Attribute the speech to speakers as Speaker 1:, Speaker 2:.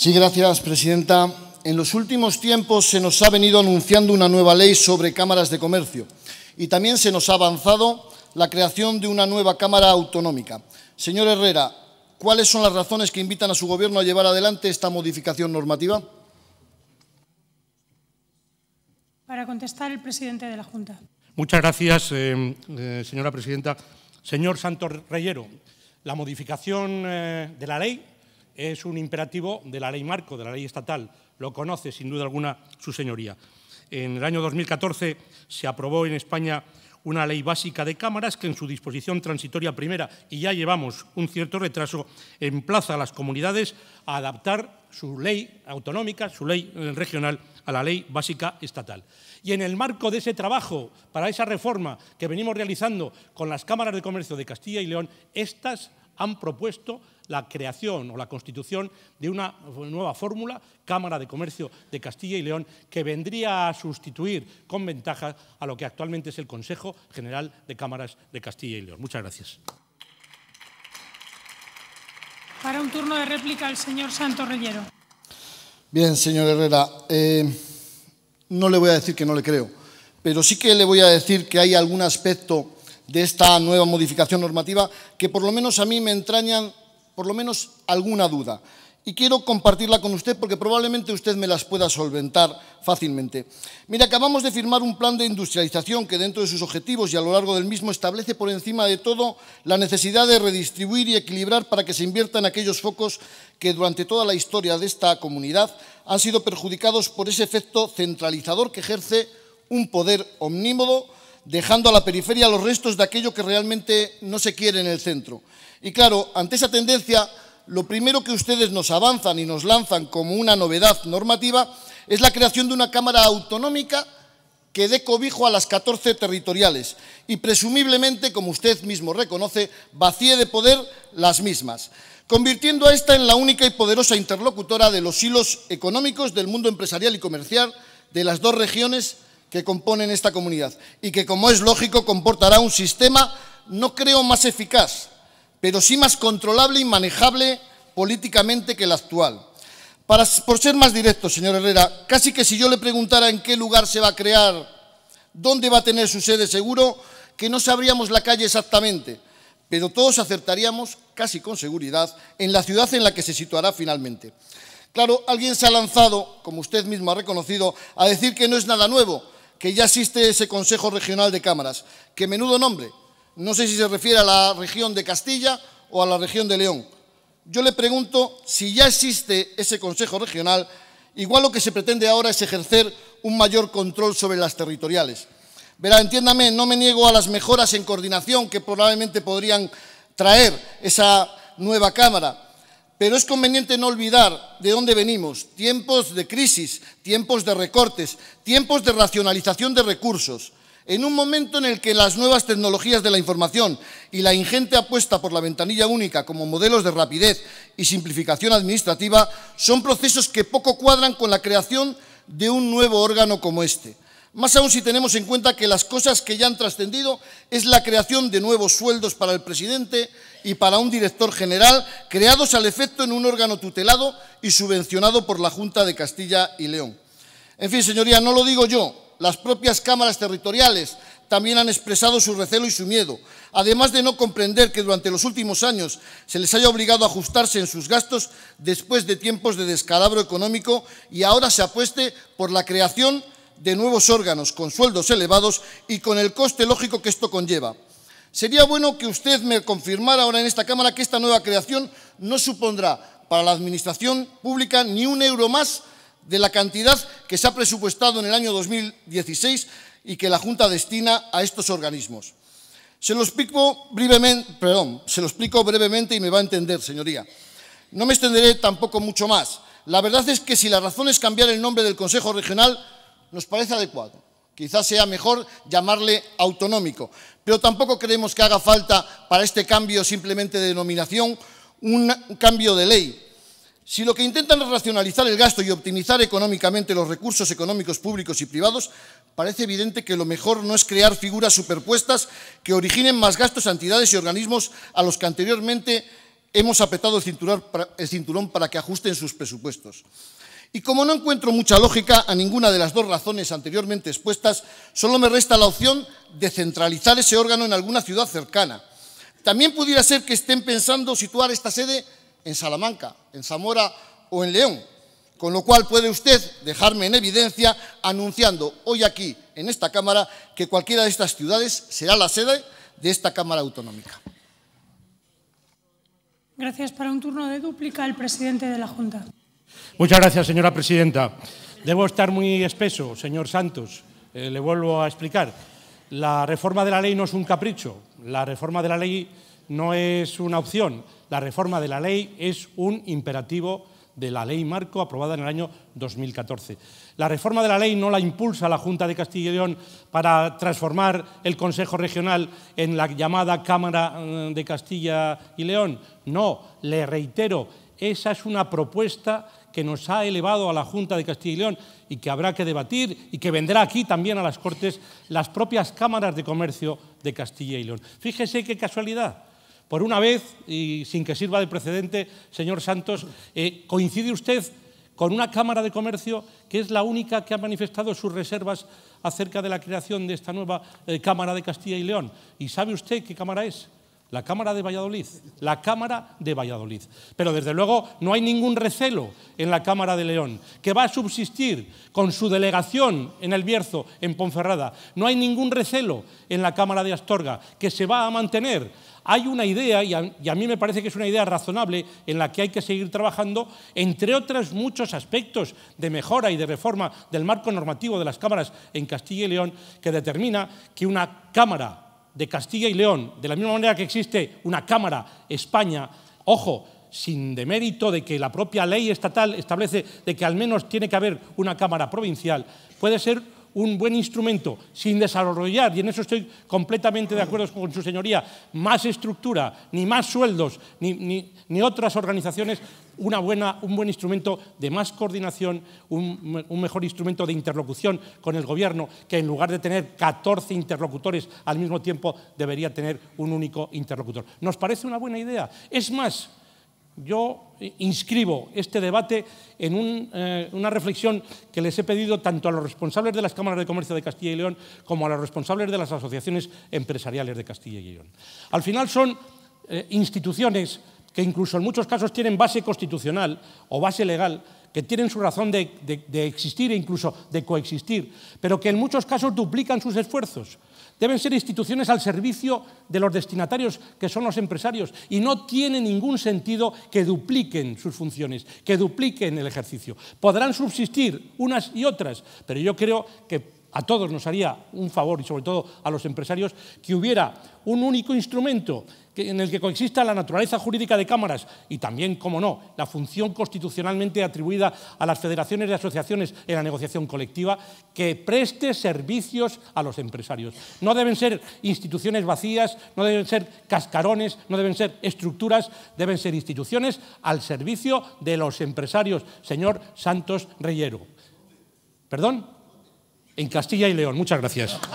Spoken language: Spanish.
Speaker 1: Sí, gracias, presidenta. En los últimos tiempos se nos ha venido anunciando una nueva ley sobre cámaras de comercio y también se nos ha avanzado la creación de una nueva Cámara Autonómica. Señor Herrera, ¿cuáles son las razones que invitan a su Gobierno a llevar adelante esta modificación normativa?
Speaker 2: Para contestar el presidente de la Junta. Muchas gracias, eh, eh, señora presidenta. Señor Santos Reyero, la modificación eh, de la ley es un imperativo de la ley marco, de la ley estatal. Lo conoce, sin duda alguna, su señoría. En el año 2014 se aprobó en España una ley básica de cámaras que en su disposición transitoria primera, y ya llevamos un cierto retraso, emplaza a las comunidades a adaptar su ley autonómica, su ley eh, regional, a la ley básica estatal. Y en el marco de ese trabajo, para esa reforma que venimos realizando con las cámaras de comercio de Castilla y León, estas han propuesto la creación o la constitución de una nueva fórmula, Cámara de Comercio de Castilla y León, que vendría a sustituir con ventaja a lo que actualmente es el Consejo General de Cámaras de Castilla y León. Muchas gracias. Para un turno de réplica el señor Santo Rellero.
Speaker 1: Bien, señor Herrera, eh, no le voy a decir que no le creo, pero sí que le voy a decir que hay algún aspecto de esta nueva modificación normativa que por lo menos a mí me entrañan por lo menos alguna duda. Y quiero compartirla con usted porque probablemente usted me las pueda solventar fácilmente. Mira, acabamos de firmar un plan de industrialización que dentro de sus objetivos y a lo largo del mismo establece por encima de todo la necesidad de redistribuir y equilibrar para que se inviertan aquellos focos que durante toda la historia de esta comunidad han sido perjudicados por ese efecto centralizador que ejerce un poder omnímodo dejando a la periferia los restos de aquello que realmente no se quiere en el centro. Y claro, ante esa tendencia, lo primero que ustedes nos avanzan y nos lanzan como una novedad normativa es la creación de una Cámara autonómica que dé cobijo a las 14 territoriales y presumiblemente, como usted mismo reconoce, vacíe de poder las mismas, convirtiendo a esta en la única y poderosa interlocutora de los hilos económicos del mundo empresarial y comercial de las dos regiones que componen esta comunidad y que, como es lógico, comportará un sistema, no creo más eficaz, pero sí más controlable y manejable políticamente que el actual. por ser más directo, señor Herrera, casi que si yo le preguntara en qué lugar se va a crear, dónde va a tener su sede seguro, que no sabríamos la calle exactamente, pero todos acertaríamos, casi con seguridad, en la ciudad en la que se situará finalmente. Claro, alguien se ha lanzado, como usted mismo ha reconocido, a decir que no es nada nuevo, que ya existe ese Consejo Regional de Cámaras, que menudo nombre, no sé si se refiere a la región de Castilla o a la región de León. Yo le pregunto si ya existe ese Consejo Regional, igual lo que se pretende ahora es ejercer un mayor control sobre las territoriales. Verá, entiéndame, no me niego a las mejoras en coordinación que probablemente podrían traer esa nueva Cámara, pero es conveniente no olvidar de dónde venimos. Tiempos de crisis, tiempos de recortes, tiempos de racionalización de recursos. En un momento en el que las nuevas tecnologías de la información y la ingente apuesta por la ventanilla única como modelos de rapidez y simplificación administrativa son procesos que poco cuadran con la creación de un nuevo órgano como este. Más aún si tenemos en cuenta que las cosas que ya han trascendido es la creación de nuevos sueldos para el presidente, y para un director general, creados al efecto en un órgano tutelado y subvencionado por la Junta de Castilla y León. En fin, señoría, no lo digo yo, las propias cámaras territoriales también han expresado su recelo y su miedo, además de no comprender que durante los últimos años se les haya obligado a ajustarse en sus gastos después de tiempos de descalabro económico y ahora se apueste por la creación de nuevos órganos con sueldos elevados y con el coste lógico que esto conlleva. Sería bueno que usted me confirmara ahora en esta Cámara que esta nueva creación no supondrá para la Administración Pública ni un euro más de la cantidad que se ha presupuestado en el año 2016 y que la Junta destina a estos organismos. Se lo explico brevemente, perdón, se lo explico brevemente y me va a entender, señoría. No me extenderé tampoco mucho más. La verdad es que si la razón es cambiar el nombre del Consejo Regional, nos parece adecuado. Quizás sea mejor llamarle autonómico, pero tampoco creemos que haga falta para este cambio simplemente de denominación un cambio de ley. Si lo que intentan es racionalizar el gasto y optimizar económicamente los recursos económicos públicos y privados, parece evidente que lo mejor no es crear figuras superpuestas que originen más gastos a entidades y organismos a los que anteriormente hemos apretado el cinturón para que ajusten sus presupuestos. Y como no encuentro mucha lógica a ninguna de las dos razones anteriormente expuestas, solo me resta la opción de centralizar ese órgano en alguna ciudad cercana. También pudiera ser que estén pensando situar esta sede en Salamanca, en Zamora o en León, con lo cual puede usted dejarme en evidencia anunciando hoy aquí, en esta Cámara, que cualquiera de estas ciudades será la sede de esta Cámara Autonómica.
Speaker 2: Gracias. Para un turno de dúplica, el presidente de la Junta. Muchas gracias, señora presidenta. Debo estar muy espeso, señor Santos. Eh, le vuelvo a explicar. La reforma de la ley no es un capricho. La reforma de la ley no es una opción. La reforma de la ley es un imperativo de la ley marco aprobada en el año 2014. La reforma de la ley no la impulsa la Junta de Castilla y León para transformar el Consejo Regional en la llamada Cámara eh, de Castilla y León. No, le reitero, esa es una propuesta que nos ha elevado a la Junta de Castilla y León y que habrá que debatir y que vendrá aquí también a las Cortes las propias cámaras de comercio de Castilla y León. Fíjese qué casualidad. Por una vez, y sin que sirva de precedente, señor Santos, eh, coincide usted con una Cámara de Comercio que es la única que ha manifestado sus reservas acerca de la creación de esta nueva eh, Cámara de Castilla y León. ¿Y sabe usted qué Cámara es? La Cámara de Valladolid, la Cámara de Valladolid. Pero desde luego no hay ningún recelo en la Cámara de León, que va a subsistir con su delegación en El Bierzo, en Ponferrada. No hay ningún recelo en la Cámara de Astorga, que se va a mantener. Hay una idea, y a, mí me parece que es una idea razonable, en la que hay que seguir trabajando, entre otros muchos aspectos de mejora y de reforma del marco normativo de las cámaras en Castilla y León, que determina que una Cámara de Castilla y León, de la misma manera que existe una Cámara España, ojo, sin demérito de que la propia ley estatal establece de que al menos tiene que haber una Cámara Provincial, puede ser un buen instrumento, sin desarrollar, y en eso estoy completamente de acuerdo con su señoría, más estructura, ni más sueldos, ni, otras organizaciones, una buena, un buen instrumento de más coordinación, un, un, mejor instrumento de interlocución con el Gobierno, que en lugar de tener 14 interlocutores al mismo tiempo, debería tener un único interlocutor. ¿Nos parece una buena idea? Es más, yo eh, inscribo este debate en eh, una reflexión que les he pedido tanto a los responsables de las cámaras de comercio de Castilla y León como a los responsables de las asociaciones empresariales de Castilla y León. Al final son eh, instituciones que incluso en muchos casos tienen base constitucional o base legal, que tienen su razón de, existir e incluso de coexistir, pero que en muchos casos duplican sus esfuerzos. Deben ser instituciones al servicio de los destinatarios, que son los empresarios, y no tiene ningún sentido que dupliquen sus funciones, que dupliquen el ejercicio. Podrán subsistir unas y otras, pero yo creo que a todos nos haría un favor y sobre todo a los empresarios que hubiera un único instrumento en el que coexista la naturaleza jurídica de cámaras y también, como no, la función constitucionalmente atribuida a las federaciones de asociaciones en la negociación colectiva que preste servicios a los empresarios. No deben ser instituciones vacías, no deben ser cascarones, no deben ser estructuras, deben ser instituciones al servicio de los empresarios. Señor Santos Reyero. ¿Perdón? en Castilla y León. Muchas gracias.